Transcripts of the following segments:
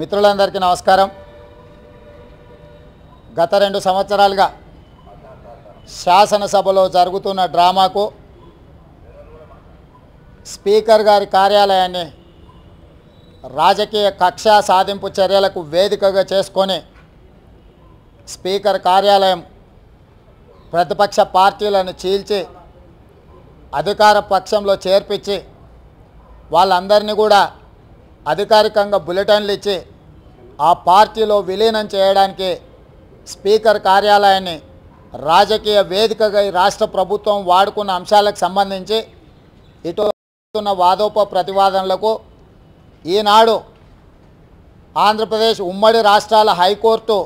మిత్రులందరికీ నమస్కారం గత రెండు సంవత్సరాలుగా శాసనసభలో జరుగుతున్న డ్రామాకు స్పీకర్ గారి కార్యాలయాన్ని రాజకీయ కక్షా సాధింపు చర్యలకు వేదికగా చేసుకొని స్పీకర్ కార్యాలయం ప్రతిపక్ష పార్టీలను చీల్చి అధికార పక్షంలో చేర్పించి వాళ్ళందరినీ కూడా అధికారికంగా బులెటిన్లు ఇచ్చి ఆ పార్టీలో విలీనం చేయడానికి స్పీకర్ కార్యాలయాన్ని రాజకీయ వేదికగా ఈ రాష్ట్ర ప్రభుత్వం వాడుకున్న అంశాలకు సంబంధించి ఇటు వాదోప ప్రతివాదనలకు ఈనాడు ఆంధ్రప్రదేశ్ ఉమ్మడి రాష్ట్రాల హైకోర్టు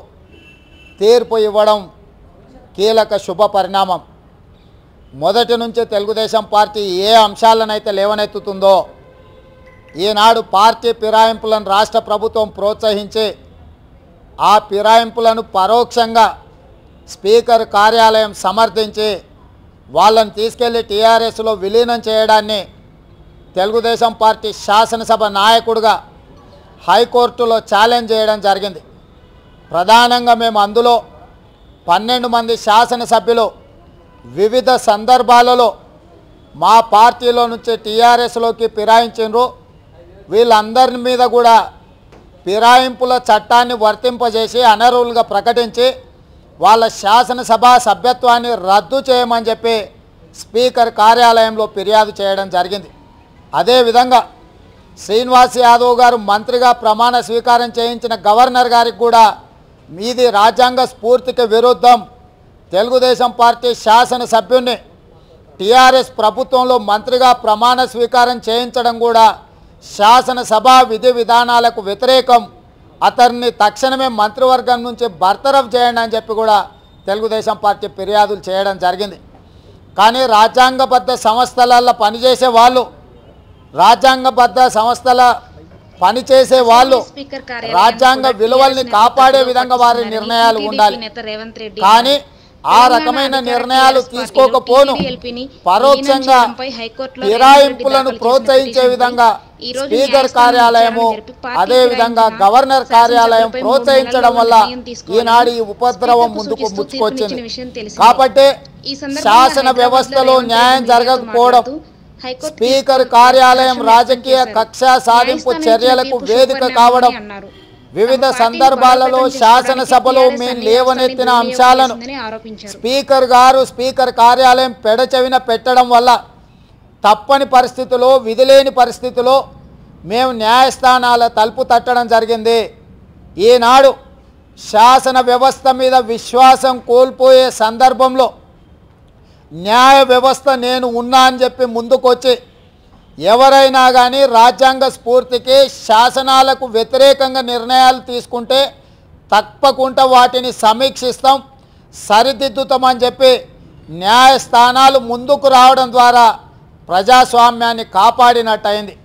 తీర్పు ఇవ్వడం కీలక శుభ పరిణామం మొదటి నుంచి తెలుగుదేశం పార్టీ ఏ అంశాలనైతే లేవనెత్తుతుందో ఈనాడు పార్టీ ఫిరాయింపులను రాష్ట్ర ప్రభుత్వం ప్రోత్సహించి ఆ ఫిరాయింపులను పరోక్షంగా స్పీకర్ కార్యాలయం సమర్థించి వాళ్ళని తీసుకెళ్లి టీఆర్ఎస్లో విలీనం చేయడాన్ని తెలుగుదేశం పార్టీ శాసనసభ నాయకుడిగా హైకోర్టులో ఛాలెంజ్ చేయడం జరిగింది ప్రధానంగా మేము అందులో పన్నెండు మంది శాసనసభ్యులు వివిధ సందర్భాలలో మా పార్టీలో నుంచి టీఆర్ఎస్లోకి ఫిరాయించారు వీళ్ళందరి మీద కూడా ఫిరాయింపుల చట్టాన్ని వర్తింపజేసి అనర్హులుగా ప్రకటించి వాళ్ళ శాసనసభ సభ్యత్వాన్ని రద్దు చేయమని చెప్పి స్పీకర్ కార్యాలయంలో ఫిర్యాదు చేయడం జరిగింది అదేవిధంగా శ్రీనివాస్ యాదవ్ గారు మంత్రిగా ప్రమాణ స్వీకారం చేయించిన గవర్నర్ గారికి కూడా మీది రాజ్యాంగ స్ఫూర్తికి విరుద్ధం తెలుగుదేశం పార్టీ శాసనసభ్యుణ్ణి టీఆర్ఎస్ ప్రభుత్వంలో మంత్రిగా ప్రమాణ స్వీకారం చేయించడం కూడా శాసనసభ విధి విధానాలకు వ్యతిరేకం అతన్ని తక్షణమే మంత్రివర్గం నుంచి బర్తరఫ్ చేయండి అని చెప్పి కూడా తెలుగుదేశం పార్టీ ఫిర్యాదులు చేయడం జరిగింది కానీ రాజ్యాంగబద్ధ సంస్థలల్లో పనిచేసే వాళ్ళు రాజ్యాంగబద్ధ సంస్థల పనిచేసే వాళ్ళు రాజ్యాంగ విలువల్ని కాపాడే విధంగా వారి నిర్ణయాలు ఉండాలి కానీ ఆ రకమైన నిర్ణయాలు తీసుకోకపోను పరోక్షంగా ఫిరాయింపులను ప్రోత్సహించే విధంగా స్పీకర్ కార్యాలయము అదే విధంగా గవర్నర్ కార్యాలయం ప్రోత్సహించడం వల్ల ఈనాడు ఈ ఉపద్రవం ముందుకు ముచ్చుకొచ్చింది కాబట్టి శాసన వ్యవస్థలో న్యాయం జరగకపోవడం స్పీకర్ కార్యాలయం రాజకీయ కక్ష సాధింపు చర్యలకు వేదిక కావడం వివిధ సందర్భాలలో శాసనసభలో మేము లేవనెత్తిన అంశాలను స్పీకర్ గారు స్పీకర్ కార్యాలయం పెడచెవిన పెట్టడం వల్ల తప్పని పరిస్థితిలో విధిలేని పరిస్థితిలో మేము న్యాయస్థానాల తలుపు తట్టడం జరిగింది ఈనాడు శాసన వ్యవస్థ మీద విశ్వాసం కోల్పోయే సందర్భంలో న్యాయ వ్యవస్థ నేను ఉన్నా అని చెప్పి ముందుకొచ్చి ఎవరైనా కానీ రాజ్యాంగ స్ఫూర్తికి శాసనాలకు వ్యతిరేకంగా నిర్ణయాలు తీసుకుంటే తప్పకుండా వాటిని సమీక్షిస్తాం సరిదిద్దుతామని చెప్పి న్యాయస్థానాలు ముందుకు రావడం ద్వారా ప్రజాస్వామ్యాన్ని కాపాడినట్టయింది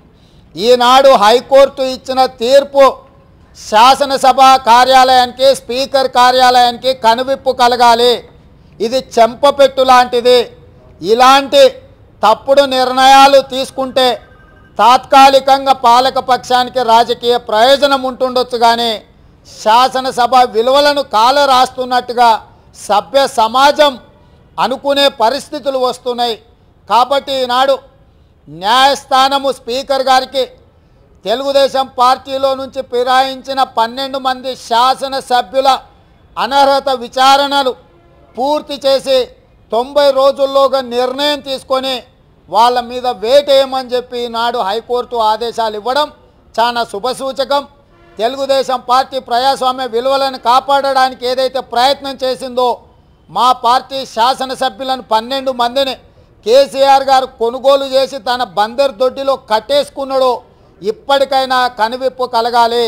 ఈనాడు హైకోర్టు ఇచ్చిన తీర్పు శాసనసభ కార్యాలయానికి స్పీకర్ కార్యాలయానికి కనువిప్పు కలగాలి ఇది చెంపపెట్టు లాంటిది ఇలాంటి తప్పుడు నిర్ణయాలు తీసుకుంటే తాత్కాలికంగా పాలక పక్షానికి రాజకీయ ప్రయోజనం ఉంటుండొచ్చు కానీ శాసనసభ విలువలను కాల రాస్తున్నట్టుగా సభ్య సమాజం అనుకునే పరిస్థితులు వస్తున్నాయి కాబట్టి ఈనాడు న్యాయస్థానము స్పీకర్ గారికి తెలుగుదేశం పార్టీలో నుంచి ఫిరాయించిన పన్నెండు మంది శాసనసభ్యుల అనర్హత విచారణలు పూర్తి చేసి తొంభై రోజుల్లోగా నిర్ణయం తీసుకొని వాళ్ళ మీద వేటేయమని చెప్పి నాడు హైకోర్టు ఆదేశాలు ఇవ్వడం చాలా శుభసూచకం తెలుగుదేశం పార్టీ ప్రజాస్వామ్య విలువలను కాపాడడానికి ఏదైతే ప్రయత్నం చేసిందో మా పార్టీ శాసనసభ్యులను పన్నెండు మందిని కేసీఆర్ గారు కొనుగోలు చేసి తన బందర్ దొడ్డిలో కట్టేసుకున్నాడో ఇప్పటికైనా కనువిప్పు కలగాలి